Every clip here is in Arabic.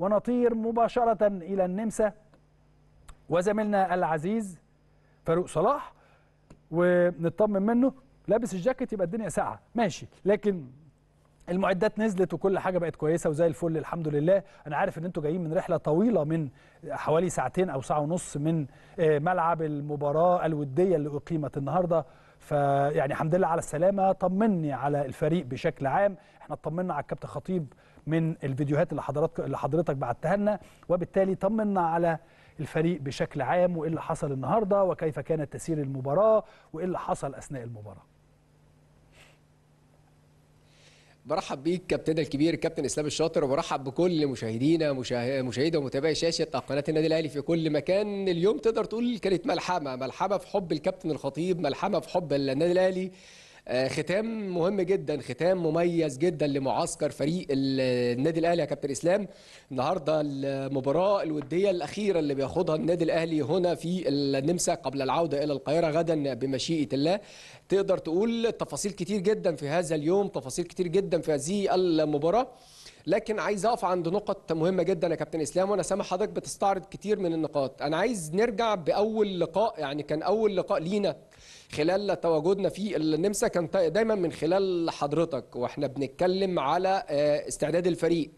ونطير مباشرة إلى النمسا وزميلنا العزيز فاروق صلاح ونطمن منه لابس الجاكيت يبقى الدنيا ساعة ماشي لكن المعدات نزلت وكل حاجه بقت كويسه وزي الفل الحمد لله انا عارف ان انتوا جايين من رحله طويله من حوالي ساعتين او ساعه ونص من آه، ملعب المباراه الوديه اللي اقيمت النهارده فيعني الحمد لله على السلامه طمني على الفريق بشكل عام احنا اطمنا على الكابتن خطيب من الفيديوهات اللي حضرتك اللي حضرتك بعتها لنا وبالتالي طمنا على الفريق بشكل عام وايه اللي حصل النهارده وكيف كانت تسير المباراه وايه اللي حصل اثناء المباراه برحب بيك كابتن الكبير كابتن اسلام الشاطر وبرحب بكل مشاهدينا مشاهدي ومتابعي شاشه قناه النادي الاهلي في كل مكان اليوم تقدر تقول كانت ملحمه ملحمه في حب الكابتن الخطيب ملحمه في حب النادي الاهلي آه، ختام مهم جدا ختام مميز جدا لمعسكر فريق النادي الاهلي يا كابتن اسلام النهارده المباراه الوديه الاخيره اللي بياخدها النادي الاهلي هنا في النمسا قبل العوده الى القاهره غدا بمشيئه الله تقدر تقول تفاصيل كتير جدا في هذا اليوم تفاصيل كتير جدا في هذه المباراه لكن عايز اقف عند نقط مهمه جدا يا كابتن اسلام وانا سامع حضرتك بتستعرض كتير من النقاط انا عايز نرجع باول لقاء يعني كان اول لقاء لينا خلال تواجدنا في النمسا كان دايما من خلال حضرتك واحنا بنتكلم على آه، استعداد الفريق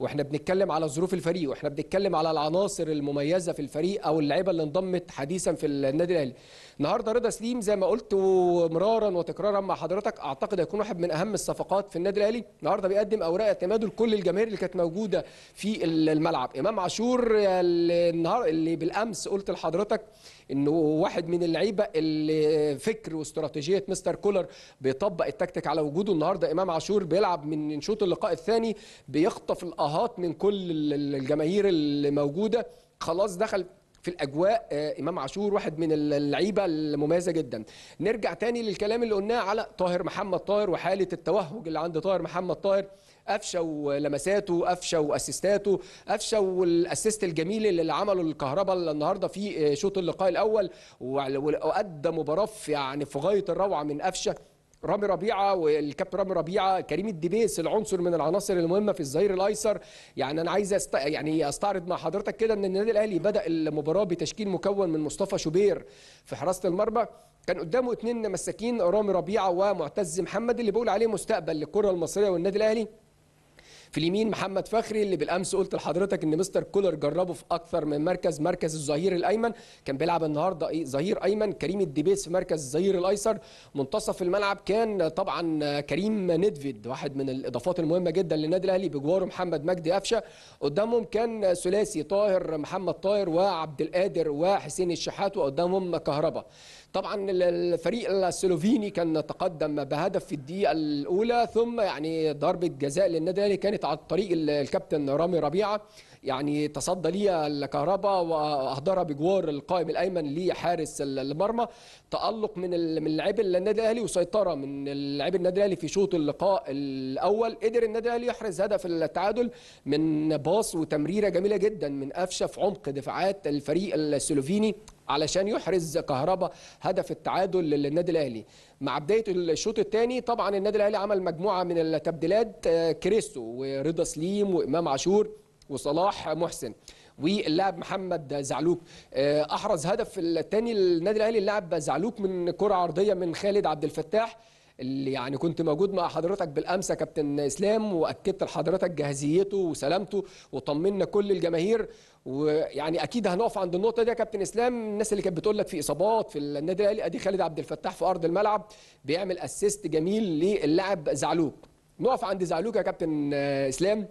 واحنا بنتكلم على ظروف الفريق واحنا بنتكلم على العناصر المميزه في الفريق او اللعيبه اللي انضمت حديثا في النادي الاهلي النهارده رضا سليم زي ما قلت ومرارا وتكرارا مع حضرتك اعتقد هيكون واحد من اهم الصفقات في النادي الاهلي النهارده بيقدم اوراق اعتماد لكل الجماهير اللي كانت موجوده في الملعب امام عاشور النهار اللي بالامس قلت لحضرتك انه واحد من اللعيبه اللي فكر واستراتيجيه مستر كولر بيطبق التكتيك على وجوده النهارده امام عاشور بيلعب من شوط اللقاء الثاني بيخطف الاهات من كل الجماهير اللي موجوده خلاص دخل في الاجواء آه، امام عاشور واحد من اللعيبه المميزه جدا نرجع تاني للكلام اللي قلناه على طاهر محمد طاهر وحاله التوهج اللي عند طاهر محمد طاهر قفشه لمساته قفشه واسيستاته قفشه والاسيست الجميل اللي عمله الكهرباء النهارده في آه، شوط اللقاء الاول وادى مباراه يعني في غايه الروعه من قفشه رامي ربيعه والكابتن رامي ربيعه كريم الدبيس العنصر من العناصر المهمه في الظهير الايسر يعني انا عايز أست... يعني استعرض مع حضرتك كده ان النادي الاهلي بدا المباراه بتشكيل مكون من مصطفى شوبير في حراسه المرمى كان قدامه اثنين مساكين رامي ربيعه ومعتز محمد اللي بيقول عليه مستقبل للكره المصريه والنادي الاهلي في اليمين محمد فخري اللي بالامس قلت لحضرتك ان مستر كولر جربه في اكثر من مركز مركز الظهير الايمن كان بيلعب النهارده ايه ظهير ايمن كريم الدبيس في مركز الظهير الايسر منتصف الملعب كان طبعا كريم ندفيد واحد من الاضافات المهمه جدا للنادي الاهلي بجواره محمد مجدي قفشه قدامهم كان ثلاثي طاهر محمد طاهر وعبد القادر وحسين الشحات وقدامهم كهربا طبعا الفريق السلوفيني كان تقدم بهدف في الدقيقه الاولى ثم يعني ضربه جزاء للنادي الاهلي كانت على الطريق الكابتن رامي ربيعه يعني تصدى ليها الكهرباء واهدرها بجوار القائم الايمن لحارس المرمى تالق من من لاعبي النادي الاهلي وسيطره من لاعبي النادي الاهلي في شوط اللقاء الاول قدر النادي الاهلي يحرز هدف التعادل من باص وتمريره جميله جدا من قفشه في عمق دفاعات الفريق السلوفيني علشان يحرز كهربا هدف التعادل للنادي الاهلي مع بدايه الشوط الثاني طبعا النادي الاهلي عمل مجموعه من التبديلات آه، كريستو ورضا سليم وامام عاشور وصلاح محسن واللاعب محمد زعلوك آه، احرز هدف الثاني للنادي الاهلي اللاعب زعلوك من كره عرضيه من خالد عبد الفتاح اللي يعني كنت موجود مع حضرتك بالامس يا كابتن اسلام واكدت لحضرتك جاهزيته وسلامته وطمنا كل الجماهير ويعني اكيد هنقف عند النقطه دي يا كابتن اسلام الناس اللي كانت بتقول لك في اصابات في النادي الاهلي ادي خالد عبد الفتاح في ارض الملعب بيعمل اسيست جميل للاعب زعلوك نقف عند زعلوك يا كابتن اسلام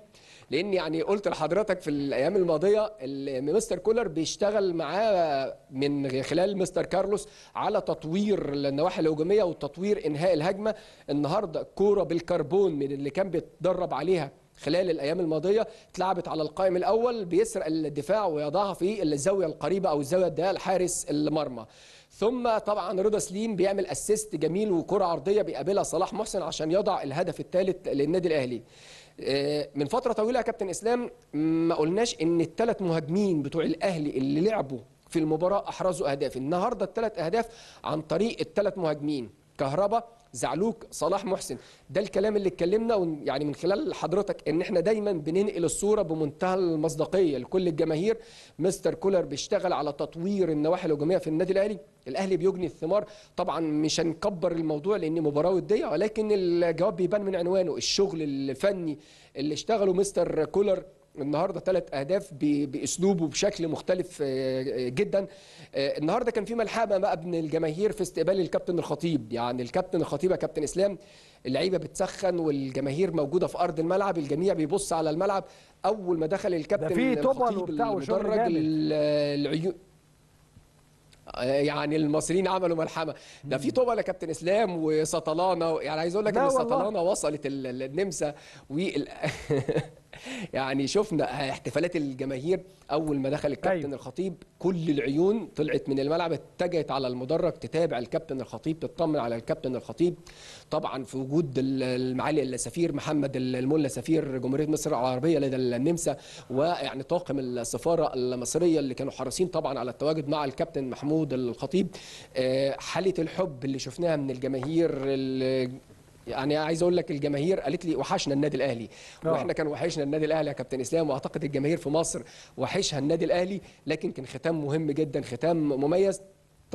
لان يعني قلت لحضرتك في الايام الماضيه مستر كولر بيشتغل معاه من خلال مستر كارلوس على تطوير النواحي الهجوميه وتطوير انهاء الهجمه النهارده كوره بالكربون من اللي كان بيتدرب عليها خلال الايام الماضيه اتلعبت على القائم الاول بيسرق الدفاع ويضعها في الزاويه القريبه او الزاويه الضيقه لحارس المرمى ثم طبعا رضا سليم بيعمل اسيست جميل وكره عرضيه بيقابلها صلاح محسن عشان يضع الهدف الثالث للنادي الاهلي آه، من فتره طويله يا كابتن اسلام ما قلناش ان الثلاث مهاجمين بتوع الاهلي اللي لعبوا في المباراه احرزوا اهداف النهارده الثلاث اهداف عن طريق الثلاث مهاجمين كهربا زعلوك صلاح محسن ده الكلام اللي اتكلمنا يعني من خلال حضرتك ان احنا دايما بننقل الصوره بمنتهى المصداقيه لكل الجماهير مستر كولر بيشتغل على تطوير النواحي الهجوميه في النادي الاهلي الاهلي بيجني الثمار طبعا مش هنكبر الموضوع لان مباراه وديه ولكن الجواب بيبان من عنوانه الشغل الفني اللي اشتغله مستر كولر النهارده ثلاث اهداف باسلوب وبشكل مختلف آه، آه، جدا آه، النهارده كان في ملحمه بقى بين الجماهير في استقبال الكابتن الخطيب يعني الكابتن الخطيب يا كابتن اسلام اللعيبه بتسخن والجماهير موجوده في ارض الملعب الجميع بيبص على الملعب اول ما دخل الكابتن الخطيب المدرج العيون يعني المصريين عملوا ملحمه ده في طوبه لكابتن اسلام وسطلانه يعني عايز اقول لك ان السطلانه وصلت النمسا وال يعني شفنا احتفالات الجماهير اول ما دخل الكابتن أيوه. الخطيب كل العيون طلعت من الملعب اتجهت على المدرج تتابع الكابتن الخطيب تطمن على الكابتن الخطيب طبعا في وجود المعالي السفير محمد الملا سفير جمهوريه مصر العربيه لدى النمسا ويعني طاقم السفاره المصريه اللي كانوا حريصين طبعا على التواجد مع الكابتن محمود الخطيب آه، حاله الحب اللي شفناها من الجماهير يعني عايز اقول لك الجماهير قالت لي وحشنا النادي الاهلي أوه. واحنا كان وحشنا النادي الاهلي يا كابتن اسلام واعتقد الجماهير في مصر وحشها النادي الاهلي لكن كان ختام مهم جدا ختام مميز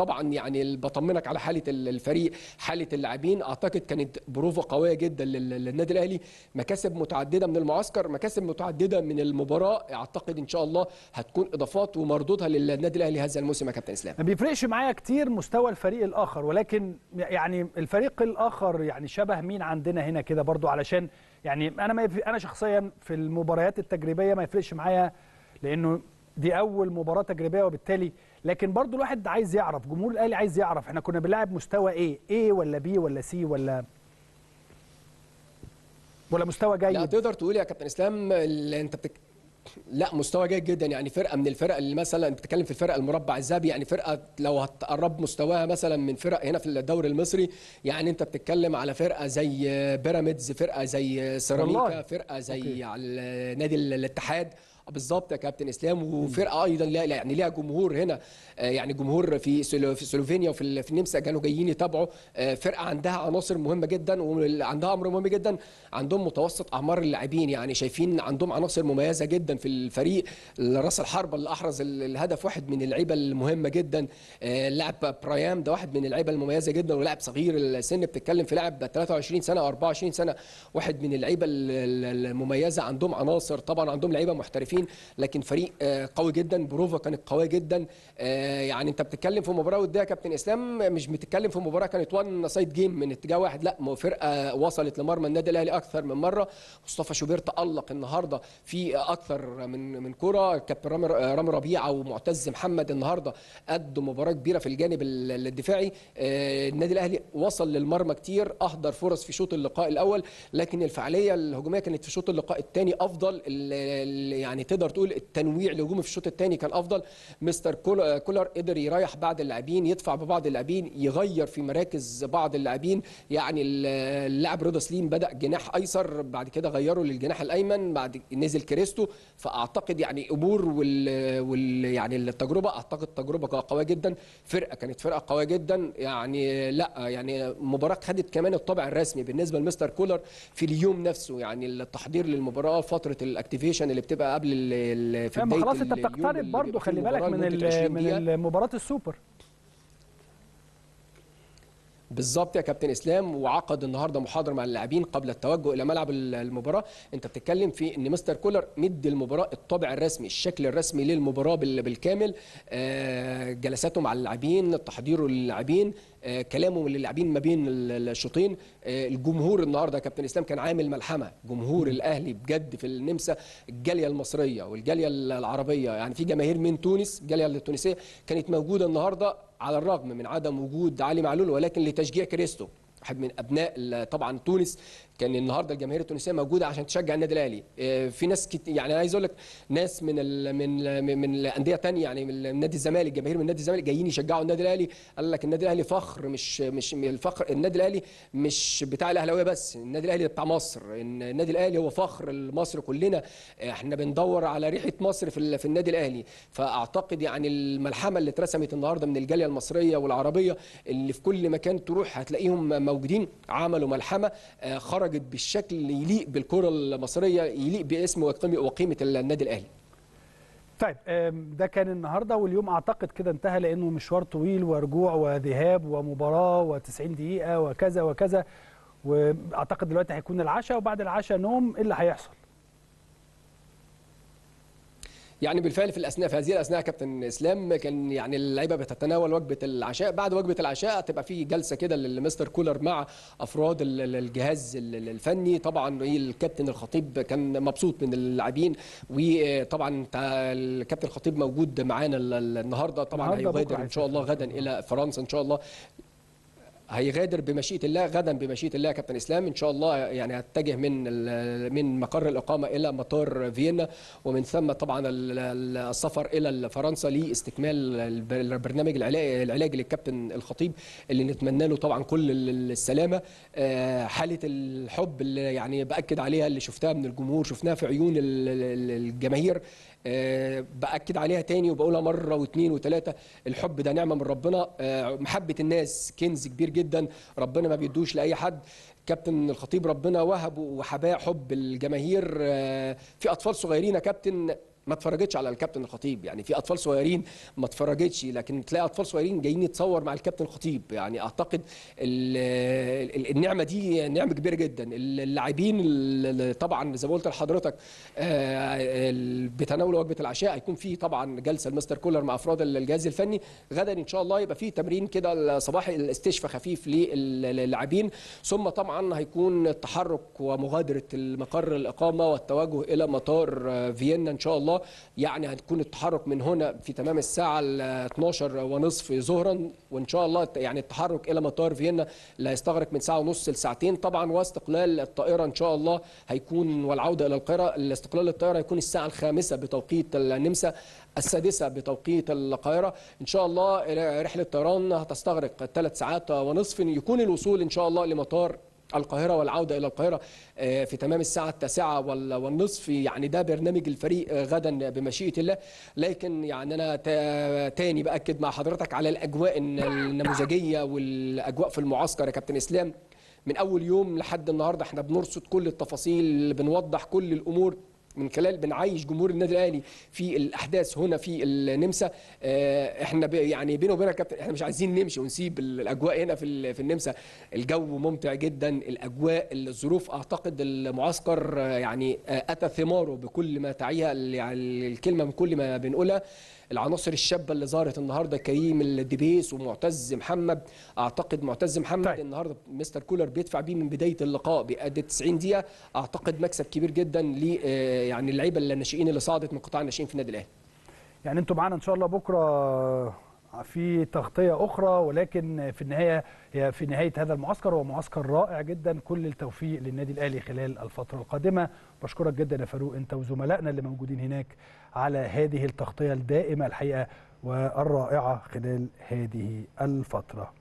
طبعا يعني بطمنك على حاله الفريق حاله اللاعبين اعتقد كانت بروفه قويه جدا للنادي الاهلي مكاسب متعدده من المعسكر مكاسب متعدده من المباراه اعتقد ان شاء الله هتكون اضافات ومردودها للنادي الاهلي هذا الموسم يا كابتن اسلام ما بيفرقش معايا كتير مستوى الفريق الاخر ولكن يعني الفريق الاخر يعني شبه مين عندنا هنا كده برضو علشان يعني انا ما انا شخصيا في المباريات التجريبيه ما يفرقش معايا لانه دي اول مباراه تجريبيه وبالتالي لكن برضو الواحد عايز يعرف جمهور الاهلي عايز يعرف احنا كنا بنلعب مستوى ايه ايه ولا بي ولا سي ولا ولا مستوى جيد لا تقدر تقول يا كابتن اسلام اللي انت بتك... لا مستوى جيد جدا يعني فرقه من الفرق اللي مثلا بتتكلم في الفرقه المربع الذهبي يعني فرقه لو هتقرب مستواها مثلا من فرق هنا في الدوري المصري يعني انت بتتكلم على فرقه زي بيراميدز فرقه زي سيراميكا فرقه زي على نادي الاتحاد بالظبط يا كابتن اسلام وفرقه آه، ايضا لا يعني ليها جمهور هنا آه، يعني جمهور في في سلوفينيا وفي النمسا كانوا جايين يتابعوا آه، فرقه عندها عناصر مهمه جدا وعندها امر مهم جدا عندهم متوسط اعمار اللاعبين يعني شايفين عندهم عناصر مميزه جدا في الفريق راس الحربه اللي احرز الهدف واحد من اللعيبه المهمه جدا اللاعب برايام ده واحد من اللعيبه المميزه جدا ولاعب صغير السن بتتكلم في لاعب 23 سنه 24 سنه واحد من اللعيبه المميزه عندهم عناصر طبعا عندهم لعيبه محترفين مهاجمين لكن فريق آه، قوي جدا بروفا كانت قويه جدا آه، يعني انت بتتكلم في مباراه وديها يا كابتن اسلام مش بتتكلم في مباراه كانت وان سايد جيم من اتجاه واحد لا فرقه وصلت لمرمى النادي الاهلي اكثر من مره مصطفى شوبير تالق النهارده في اكثر من من كوره كابتن رامي رامي ربيعه ومعتز محمد النهارده قدوا مباراه كبيره في الجانب الدفاعي آه، النادي الاهلي وصل للمرمى كتير اهدر فرص في شوط اللقاء الاول لكن الفعاليه الهجوميه كانت في شوط اللقاء الثاني افضل يعني تقدر تقول التنويع الهجومي في الشوط الثاني كان افضل مستر كولر قدر يريح بعض اللاعبين يدفع ببعض اللاعبين يغير في مراكز بعض اللاعبين يعني اللاعب رضا سليم بدا جناح ايسر بعد كده غيره للجناح الايمن بعد نزل كريستو فاعتقد يعني امور وال, وال يعني التجربه اعتقد تجربه قويه جدا فرقه كانت فرقه قويه جدا يعني لا يعني مباراه خدت كمان الطابع الرسمي بالنسبه لمستر كولر في اليوم نفسه يعني التحضير للمباراه فتره الاكتيفيشن اللي بتبقى قبل قبل في بدايه خلاص انت بتقترب برضه خلي بالك من من مباراه السوبر بالظبط يا كابتن اسلام وعقد النهارده محاضره مع اللاعبين قبل التوجه الى ملعب المباراه انت بتتكلم في ان مستر كولر مد المباراه الطابع الرسمي الشكل الرسمي للمباراه بالكامل آه، جلساته مع اللاعبين تحضيره للاعبين آه، كلامه للاعبين ما بين الشوطين آه، الجمهور النهارده يا كابتن اسلام كان عامل ملحمه جمهور الاهلي بجد في النمسا الجاليه المصريه والجاليه العربيه يعني في جماهير من تونس الجاليه التونسيه كانت موجوده النهارده على الرغم من عدم وجود علي معلول ولكن لتشجيع كريستو واحد من ابناء طبعا تونس كان النهارده الجماهير التونسيه موجوده عشان تشجع النادي الاهلي آه، في ناس كت... يعني عايز اقول لك ناس من ال... من ال... من الانديه الثانيه يعني من نادي الزمالك جماهير من نادي الزمالك جايين يشجعوا النادي الاهلي قال لك النادي الاهلي فخر مش مش الفخر النادي الاهلي مش بتاع الاهلاويه بس النادي الاهلي بتاع مصر النادي الاهلي هو فخر مصر كلنا احنا بندور على ريحه مصر في ال... في النادي الاهلي فاعتقد يعني الملحمه اللي اترسمت النهارده من الجاليه المصريه والعربيه اللي في كل مكان تروح هتلاقيهم موجودين عملوا ملحمه آه، خرج خرجت بالشكل اللي يليق بالكره المصريه يليق باسم وقيمه النادي الاهلي طيب ده كان النهارده واليوم اعتقد كده انتهى لانه مشوار طويل ورجوع وذهاب ومباراه و90 دقيقه وكذا وكذا واعتقد دلوقتي هيكون العشاء وبعد العشاء نوم ايه اللي هيحصل يعني بالفعل في الاثناء في هذه الاثناء كابتن اسلام كان يعني اللعيبه بتتناول وجبه العشاء بعد وجبه العشاء هتبقى في جلسه كده للمستر كولر مع افراد الجهاز الفني طبعا إيه، الكابتن الخطيب كان مبسوط من اللاعبين وطبعا الكابتن الخطيب موجود معانا النهارده طبعا هيغادر ان شاء الله غدا الى فرنسا ان شاء الله هيغادر بمشيئه الله غدا بمشيئه الله يا كابتن اسلام ان شاء الله يعني هتجه من من مقر الاقامه الى مطار فيينا ومن ثم طبعا السفر الى فرنسا لاستكمال البرنامج العلاجي للكابتن الخطيب اللي نتمنى له طبعا كل السلامه آه، حاله الحب اللي يعني باكد عليها اللي شفتها من الجمهور شفناها في عيون الجماهير آه، باكد عليها تاني وبقولها مره واثنين وثلاثه الحب ده نعمه من ربنا آه، محبه الناس كنز كبير جدا ربنا ما بيدوش لاي حد كابتن الخطيب ربنا وهبه وحباه حب الجماهير آه، في اطفال صغيرين يا كابتن ما اتفرجتش على الكابتن الخطيب يعني في اطفال صغيرين ما اتفرجتش لكن تلاقي اطفال صغيرين جايين يتصور مع الكابتن الخطيب يعني اعتقد النعمه دي نعمه كبيره جدا اللاعبين طبعا زي ما قلت لحضرتك آه، بتناول وجبه العشاء هيكون في طبعا جلسه المستر كولر مع افراد الجهاز الفني غدا ان شاء الله يبقى في تمرين كده صباحي الاستشفاء خفيف للاعبين ثم طبعا هيكون التحرك ومغادره المقر الاقامه والتوجه الى مطار فيينا ان شاء الله الله يعني هتكون التحرك من هنا في تمام الساعة 12 ونصف ظهرا وإن شاء الله يعني التحرك إلى مطار فيينا اللي هيستغرق من ساعة ونص لساعتين طبعا واستقلال الطائرة إن شاء الله هيكون والعودة إلى القاهرة الاستقلال الطائرة هيكون الساعة الخامسة بتوقيت النمسا السادسة بتوقيت القاهرة إن شاء الله آه، رحلة طيران هتستغرق ثلاث ساعات ونصف يكون الوصول إن شاء الله لمطار القاهرة والعودة إلى القاهرة آه، في تمام الساعة التاسعة والنصف يعني ده برنامج الفريق آه، غدا بمشيئة الله لكن يعني أنا تاني بأكد مع حضرتك على الأجواء النموذجية والأجواء في المعسكر يا كابتن إسلام من أول يوم لحد النهاردة احنا بنرصد كل التفاصيل بنوضح كل الأمور من خلال بنعيش جمهور النادي الاهلي في الاحداث هنا في النمسا آه، احنا يعني بينه وبينك كابتن احنا مش عايزين نمشي ونسيب الاجواء هنا في في النمسا الجو ممتع جدا الاجواء الظروف اعتقد المعسكر آه، يعني آه، اتى ثماره بكل ما تعيها يعني الكلمه من كل ما بنقولها العناصر الشابه اللي ظهرت النهارده كريم الدبيس ومعتز محمد اعتقد معتز محمد طيب. النهارده مستر كولر بيدفع بيه من بدايه اللقاء بيأدي 90 دقيقه اعتقد مكسب كبير جدا ل آه، يعني اللعيبه الناشئين اللي صعدت من قطاع الناشئين في النادي الاهلي يعني انتوا معانا ان شاء الله بكره آه، في تغطية أخرى ولكن في النهاية هي في نهاية هذا المعسكر هو معسكر رائع جدا كل التوفيق للنادي الأهلي خلال الفترة القادمة بشكرك جدا يا فاروق أنت وزملائنا اللي موجودين هناك على هذه التغطية الدائمة الحقيقة والرائعة خلال هذه الفترة